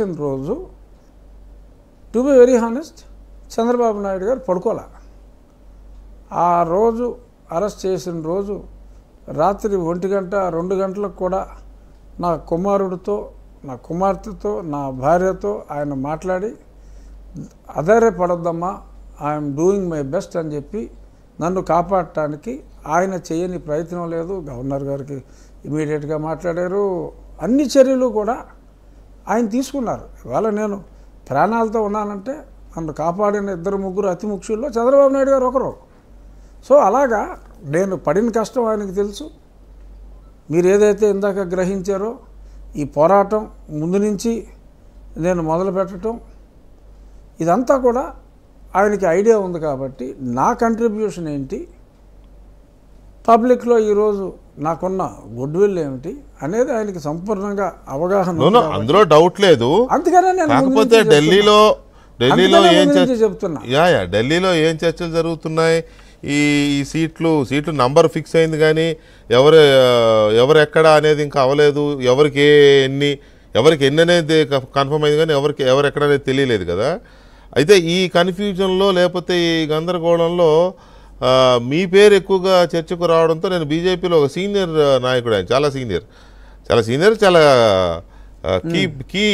చేసిన రోజు to be very honest Chandrababu Naidu garu పడుకోలే ఆ రోజు అరెస్ట్ చేసిన రోజు రాత్రి ఒంటి గంట రెండు గంటలకు కూడా నా కుమారుడితో నా కుమార్తెతో నా భార్యతో ఆయన మాట్లాడి పడొద్దమ్మా ఐఎమ్ డూయింగ్ మై బెస్ట్ అని చెప్పి నన్ను కాపాడటానికి ఆయన చేయని ప్రయత్నం లేదు గవర్నర్ గారికి ఇమీడియట్గా మాట్లాడారు అన్ని చర్యలు కూడా ఆయన తీసుకున్నారు ఇవాళ నేను ప్రాణాలతో ఉన్నానంటే నన్ను కాపాడిన ఇద్దరు ముగ్గురు అతి ముఖ్యుల్లో చంద్రబాబు నాయుడు గారు ఒకరు సో అలాగా నేను పడిన కష్టం ఆయనకు తెలుసు మీరు ఏదైతే ఇందాక గ్రహించారో ఈ పోరాటం ముందు నుంచి నేను మొదలు పెట్టడం ఇదంతా కూడా ఆయనకి ఐడియా ఉంది కాబట్టి నా కంట్రిబ్యూషన్ ఏంటి పబ్లిక్లో ఈరోజు నాకున్న గుడ్ విల్ ఏమిటి అనేది ఆయనకి సంపూర్ణంగా అవగాహన అందులో డౌట్ లేదు అందుకనే ఢిల్లీలో ఢిల్లీలో ఏం చెప్తున్నా యా యా ఢిల్లీలో ఏం చర్చలు జరుగుతున్నాయి ఈ సీట్లు సీట్లు నంబర్ ఫిక్స్ అయింది కానీ ఎవరు ఎవరెక్కడ అనేది ఇంకా అవ్వలేదు ఎవరికి ఎన్ని ఎవరికి ఎన్ని అనేది కన్ఫర్మ్ అయింది కానీ ఎవరికి ఎవరెక్కడ అనేది తెలియలేదు కదా అయితే ఈ కన్ఫ్యూజన్లో లేకపోతే ఈ గందరగోళంలో మీ పేరు ఎక్కువగా చర్చకు రావడంతో నేను బీజేపీలో ఒక సీనియర్ నాయకుడు ఆయన చాలా సీనియర్ చాలా సీనియర్ చాలా కీ కీ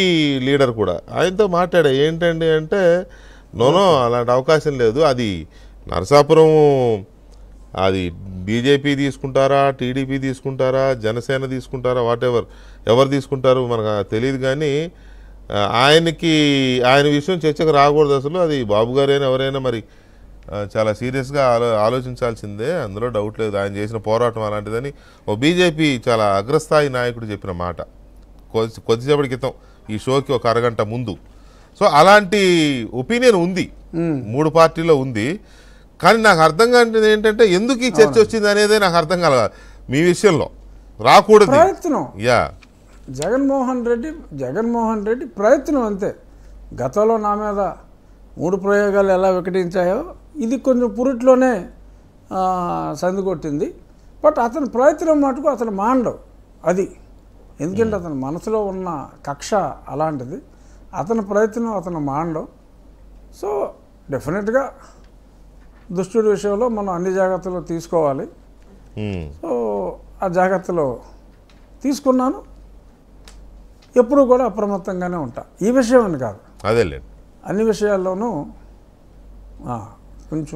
లీడర్ కూడా ఆయనతో మాట్లాడా ఏంటండి అంటే నోనో అలాంటి అవకాశం లేదు అది నరసాపురం అది బీజేపీ తీసుకుంటారా టీడీపీ తీసుకుంటారా జనసేన తీసుకుంటారా వాటెవర్ ఎవరు తీసుకుంటారు మనకు తెలియదు కానీ ఆయనకి ఆయన విషయం చర్చకు రాకూడదు అసలు అది బాబు గారైనా ఎవరైనా మరి చాలా సీరియస్గా ఆలో ఆలోచించాల్సిందే అందులో డౌట్ లేదు ఆయన చేసిన పోరాటం అలాంటిదని ఓ బీజేపీ చాలా అగ్రస్థాయి నాయకుడు చెప్పిన మాట కొద్ది కొద్దిసేపటి క్రితం ఈ షోకి ఒక అరగంట ముందు సో అలాంటి ఒపీనియన్ ఉంది మూడు పార్టీలో ఉంది కానీ నాకు అర్థం కానిది ఏంటంటే ఎందుకు ఈ చర్చ వచ్చింది అనేది నాకు అర్థం కల మీ విషయంలో రాకూడదు ప్రయత్నం యా జగన్మోహన్ రెడ్డి జగన్మోహన్ రెడ్డి ప్రయత్నం అంతే గతంలో నా మీద మూడు ప్రయోగాలు ఎలా వికటించాయో ఇది కొంచెం పురిట్లోనే కొట్టింది బట్ అతని ప్రయత్నం మటుకు అతను మాండవు అది ఎందుకంటే అతని మనసులో ఉన్న కక్ష అలాంటిది అతని ప్రయత్నం అతను మాండవు సో డెఫినెట్గా దుష్టుడి విషయంలో మనం అన్ని జాగ్రత్తలు తీసుకోవాలి సో ఆ జాగ్రత్తలు తీసుకున్నాను ఎప్పుడు కూడా అప్రమత్తంగానే ఉంటా ఈ విషయం అని కాదు అదే అన్ని విషయాల్లోనూ 그렇죠.